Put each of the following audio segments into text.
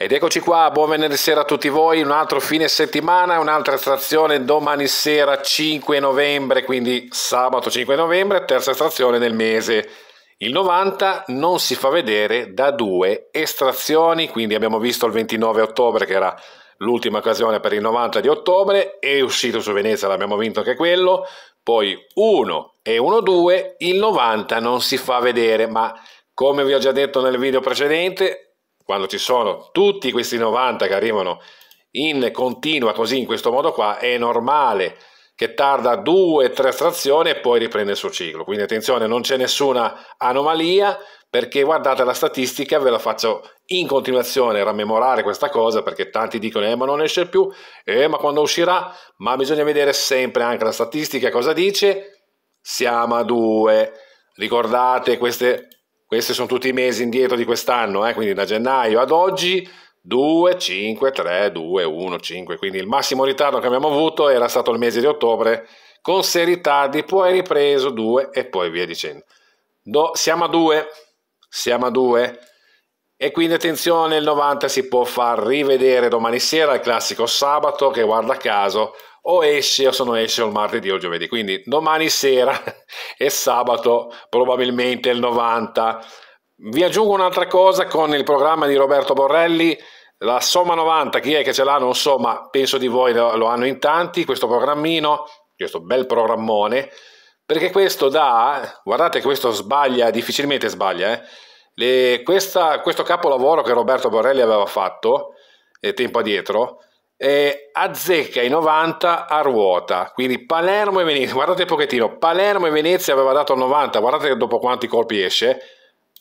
Ed eccoci qua, buon venerdì sera a tutti voi, un altro fine settimana, un'altra estrazione domani sera 5 novembre, quindi sabato 5 novembre, terza estrazione del mese. Il 90 non si fa vedere da due estrazioni, quindi abbiamo visto il 29 ottobre che era l'ultima occasione per il 90 di ottobre, è uscito su Venezia, l'abbiamo vinto anche quello, poi 1 e 1-2, il 90 non si fa vedere, ma come vi ho già detto nel video precedente, quando ci sono tutti questi 90 che arrivano in continua così in questo modo qua è normale che tarda due o tre estrazioni e poi riprende il suo ciclo quindi attenzione non c'è nessuna anomalia perché guardate la statistica ve la faccio in continuazione rammemorare questa cosa perché tanti dicono eh ma non esce più eh ma quando uscirà ma bisogna vedere sempre anche la statistica cosa dice siamo a due ricordate queste questi sono tutti i mesi indietro di quest'anno, eh? quindi da gennaio ad oggi 2, 5, 3, 2, 1, 5. Quindi il massimo ritardo che abbiamo avuto era stato il mese di ottobre, con 6 ritardi, poi ripreso 2 e poi via dicendo. Do, siamo a 2, siamo a 2. E quindi attenzione, il 90 si può far rivedere domani sera, il classico sabato che guarda caso o esce o sono esce o il martedì o il giovedì. Quindi domani sera e sabato probabilmente il 90. Vi aggiungo un'altra cosa con il programma di Roberto Borrelli. La Somma 90, chi è che ce l'ha non so, ma penso di voi lo hanno in tanti, questo programmino, questo bel programmone, perché questo dà, guardate questo sbaglia, difficilmente sbaglia, eh? Le, questa, questo capolavoro che Roberto Borrelli aveva fatto eh, tempo addietro, eh, azzecca i 90 a ruota, quindi Palermo e Venezia, guardate un pochettino, Palermo e Venezia aveva dato 90, guardate dopo quanti colpi esce,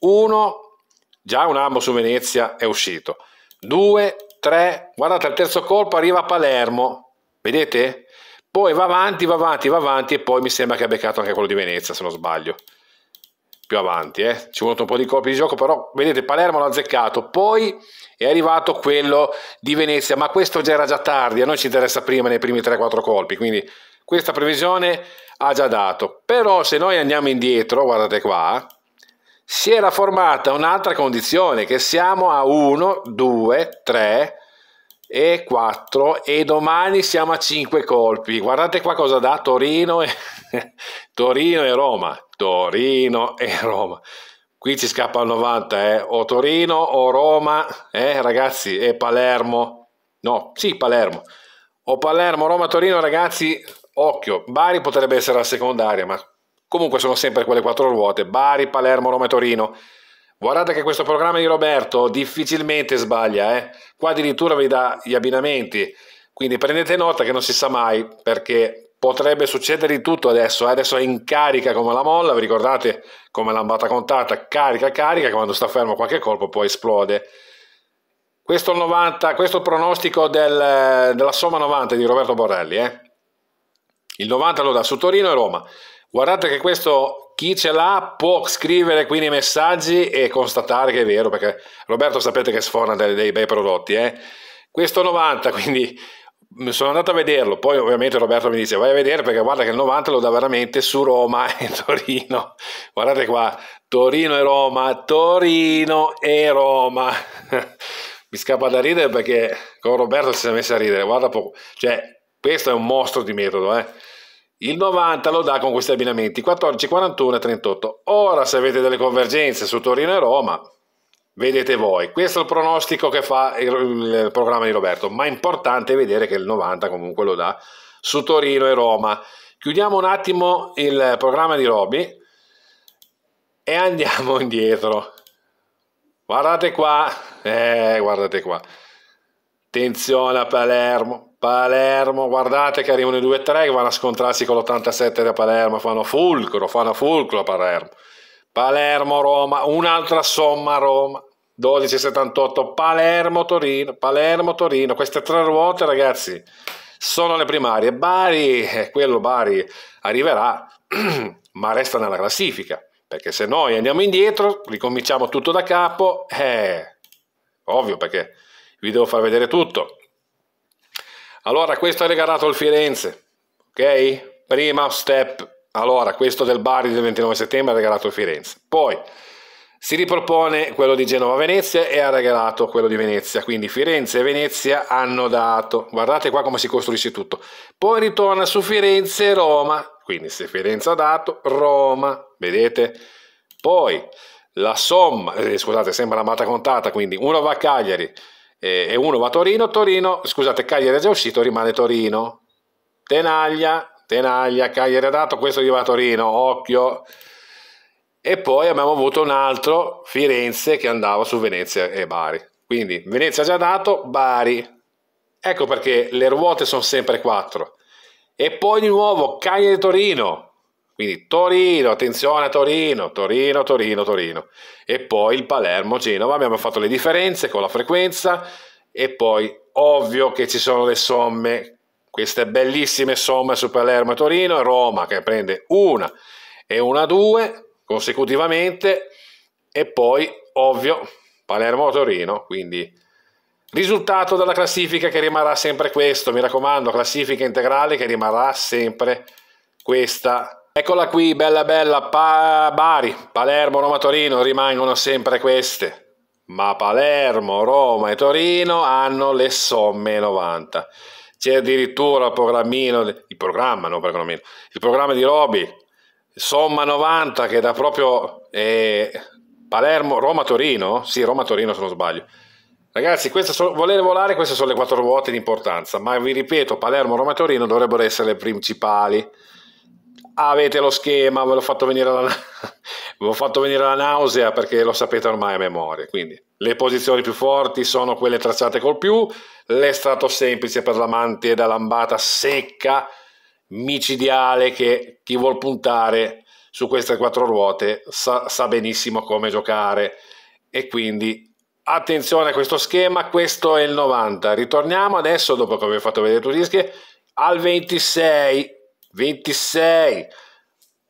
uno già un ambo su Venezia è uscito, due tre guardate il terzo colpo arriva a Palermo, vedete? Poi va avanti, va avanti, va avanti e poi mi sembra che ha beccato anche quello di Venezia se non sbaglio più avanti, eh? ci vogliono un po' di colpi di gioco, però vedete Palermo l'ha azzeccato, poi è arrivato quello di Venezia, ma questo già era già tardi, a noi ci interessa prima nei primi 3-4 colpi, quindi questa previsione ha già dato. Però se noi andiamo indietro, guardate qua, si era formata un'altra condizione, che siamo a 1, 2, 3 e 4 e domani siamo a 5 colpi. Guardate qua cosa dà Torino e, Torino e Roma. Torino e Roma. Qui ci scappa il 90, eh? o Torino o Roma, eh ragazzi, e Palermo. No, sì, Palermo. O Palermo, Roma, Torino, ragazzi, occhio. Bari potrebbe essere la secondaria, ma comunque sono sempre quelle quattro ruote. Bari, Palermo, Roma e Torino. Guardate che questo programma di Roberto difficilmente sbaglia, eh? Qua addirittura vi dà gli abbinamenti. Quindi prendete nota che non si sa mai perché potrebbe succedere di tutto adesso, eh. adesso è in carica come la molla, vi ricordate come l'ambata contata, carica, carica, quando sta fermo qualche colpo poi esplode. Questo, 90, questo pronostico del, della somma 90 di Roberto Borrelli, eh? il 90 lo dà su Torino e Roma. Guardate che questo chi ce l'ha può scrivere qui nei messaggi e constatare che è vero, perché Roberto sapete che sforna dei, dei bei prodotti. Eh? Questo 90, quindi sono andato a vederlo, poi ovviamente Roberto mi dice vai a vedere perché guarda che il 90 lo dà veramente su Roma e Torino, guardate qua, Torino e Roma, Torino e Roma, mi scappa da ridere perché con Roberto si è messo a ridere, guarda poco, cioè questo è un mostro di metodo, eh. Il 90 lo dà con questi abbinamenti 14, 41 e 38. Ora se avete delle convergenze su Torino e Roma, Vedete voi, questo è il pronostico che fa il, programma di Roberto, ma è importante vedere che il 90 comunque lo dà su Torino e Roma. Chiudiamo un attimo il programma di Roby e andiamo indietro. Guardate qua, eh, guardate qua. Attenzione a Palermo, Palermo, guardate che arrivano i 2-3 che vanno a scontrarsi con l'87 da Palermo, fanno fulcro, fanno fulcro a Palermo. Palermo-Roma, un'altra somma Roma, 12,78, Palermo-Torino, Palermo-Torino, queste tre ruote ragazzi sono le primarie, Bari, eh, quello Bari arriverà, ma resta nella classifica, perché se noi andiamo indietro, ricominciamo tutto da capo, eh, ovvio perché vi devo far vedere tutto. Allora questo è regalato al Firenze, ok? Prima step allora, questo del Bari del 29 settembre ha regalato Firenze. Poi si ripropone quello di Genova-Venezia e ha regalato quello di Venezia. Quindi Firenze e Venezia hanno dato. Guardate qua come si costruisce tutto. Poi ritorna su Firenze e Roma. Quindi se Firenze ha dato, Roma. Vedete? Poi la somma, eh, scusate, sembra la mata contata, quindi uno va a Cagliari eh, e uno va a Torino. Torino, scusate, Cagliari è già uscito, rimane Torino. Tenaglia Tenaglia, Cagliari ha dato, questo gli va a Torino, occhio. E poi abbiamo avuto un altro, Firenze, che andava su Venezia e Bari. Quindi Venezia ha già dato, Bari. Ecco perché le ruote sono sempre quattro. E poi di nuovo Cagliari-Torino. e Quindi Torino, attenzione a Torino, Torino, Torino, Torino. E poi il Palermo-Genova. Abbiamo fatto le differenze con la frequenza. E poi ovvio che ci sono le somme queste bellissime somme su Palermo e Torino, Roma che prende una e una due consecutivamente e poi ovvio Palermo e Torino, quindi risultato della classifica che rimarrà sempre questo, mi raccomando, classifica integrale che rimarrà sempre questa. Eccola qui, bella bella, pa Bari, Palermo, Roma, Torino rimangono sempre queste, ma Palermo, Roma e Torino hanno le somme 90 c'è addirittura il programmino, il programma, non no, il programma di Roby, Somma 90 che da proprio eh, Palermo, Roma-Torino, sì Roma-Torino se non sbaglio, Ragazzi, so, volere volare, queste sono le quattro ruote di importanza, ma vi ripeto, Palermo, Roma Torino dovrebbero essere le principali. Avete lo schema, ve l'ho fatto venire la, ve l'ho fatto venire la nausea perché lo sapete ormai a memoria, quindi le posizioni più forti sono quelle tracciate col più, l'estratto semplice per l'amante da lambata secca, micidiale, che chi vuol puntare su queste quattro ruote sa, sa benissimo come giocare. E quindi attenzione a questo schema, questo è il 90. Ritorniamo adesso, dopo che vi ho fatto vedere tutti i dischi, al 26. 26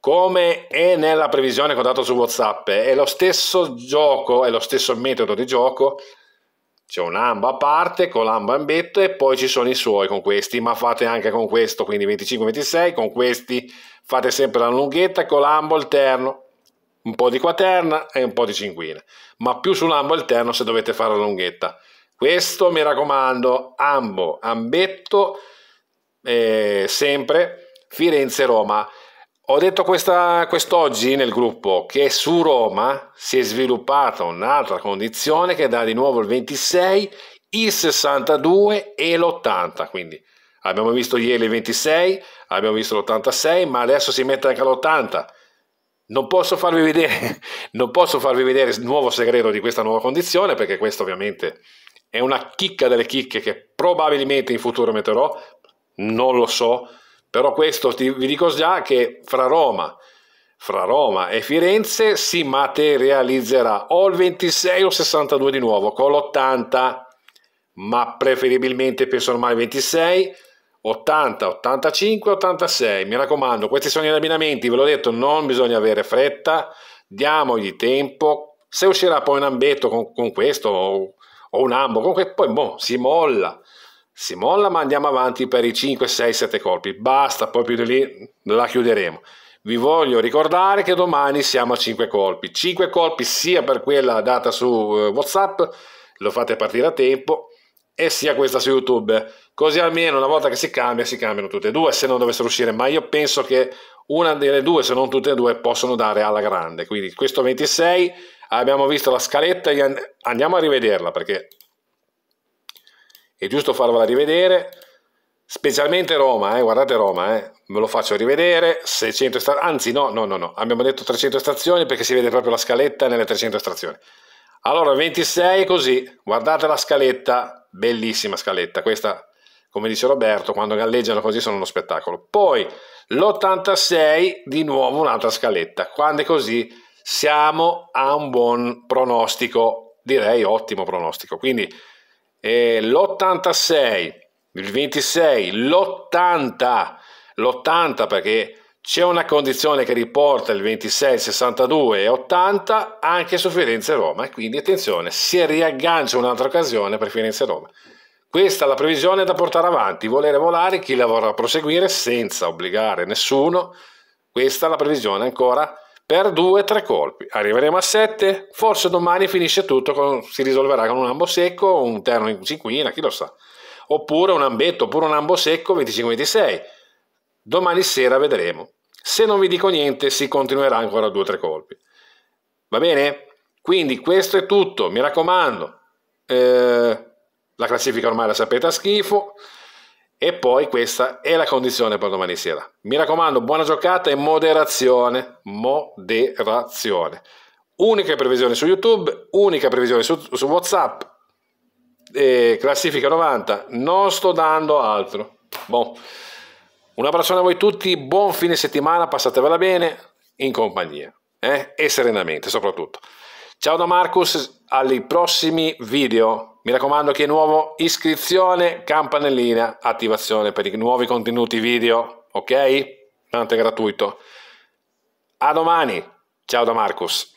come è nella previsione che ho dato su WhatsApp, è lo stesso gioco, è lo stesso metodo di gioco. C'è un ambo a parte con l'amba ambetto e poi ci sono i suoi con questi, ma fate anche con questo, quindi 25-26, con questi fate sempre la lunghetta con l'ambo alterno, un po' di quaterna e un po' di cinquina, ma più sull'ambo alterno se dovete fare la lunghetta. Questo mi raccomando, ambo, ambetto, eh, sempre Firenze-Roma. Ho detto questa, quest'oggi nel gruppo che su Roma si è sviluppata un'altra condizione che dà di nuovo il 26, il 62 e l'80. Quindi abbiamo visto ieri il 26, abbiamo visto l'86, ma adesso si mette anche l'80. Non posso farvi vedere, non posso farvi vedere il nuovo segreto di questa nuova condizione perché questa ovviamente è una chicca delle chicche che probabilmente in futuro metterò, non lo so però questo vi dico già che fra Roma, fra Roma e Firenze si materializzerà o il 26 o il 62 di nuovo con l'80, ma preferibilmente penso ormai il 26, 80, 85, 86. Mi raccomando, questi sono gli abbinamenti, ve l'ho detto, non bisogna avere fretta, diamogli tempo. Se uscirà poi un ambetto con, con questo o un ambo, con poi boh, si molla si molla ma andiamo avanti per i 5, 6, 7 colpi, basta, poi più di lì la chiuderemo. Vi voglio ricordare che domani siamo a 5 colpi, 5 colpi sia per quella data su eh, Whatsapp, lo fate partire a tempo, e sia questa su YouTube, così almeno una volta che si cambia, si cambiano tutte e due se non dovessero uscire, ma io penso che una delle due, se non tutte e due, possono dare alla grande, quindi questo 26 abbiamo visto la scaletta, andiamo a rivederla perché è giusto farvela rivedere, specialmente Roma, eh, guardate Roma, eh, ve lo faccio rivedere, 600 estrazioni, anzi no, no, no, no, abbiamo detto 300 estrazioni perché si vede proprio la scaletta nelle 300 estrazioni. Allora, 26 così, guardate la scaletta, bellissima scaletta, questa, come dice Roberto, quando galleggiano così sono uno spettacolo. Poi, l'86, di nuovo un'altra scaletta, quando è così siamo a un buon pronostico, direi ottimo pronostico, quindi eh, l'86, il 26, l'80, l'80 perché c'è una condizione che riporta il 26, 62 e 80 anche su Firenze-Roma e quindi attenzione, si riaggancia un'altra occasione per Firenze-Roma. Questa è la previsione da portare avanti, volere volare chi la vorrà proseguire senza obbligare nessuno, questa è la previsione ancora per 2-3 colpi. Arriveremo a 7, forse domani finisce tutto, con, si risolverà con un ambo secco, un terno in cinquina, chi lo sa. Oppure un ambetto, oppure un ambo secco 25-26. Domani sera vedremo. Se non vi dico niente si continuerà ancora 2-3 colpi. Va bene? Quindi questo è tutto, mi raccomando. Eh, la classifica ormai la sapete a schifo. E poi questa è la condizione per domani sera. Mi raccomando, buona giocata e moderazione. Moderazione. Unica previsione su YouTube, unica previsione su, su WhatsApp. Eh, classifica 90. Non sto dando altro. Bon. Un abbraccione a voi tutti, buon fine settimana, passatevela bene in compagnia eh? e serenamente soprattutto. Ciao da Marcus, ai prossimi video. Mi raccomando che è nuovo, iscrizione, campanellina, attivazione per i nuovi contenuti video, ok? Tanto è gratuito. A domani, ciao da Marcus.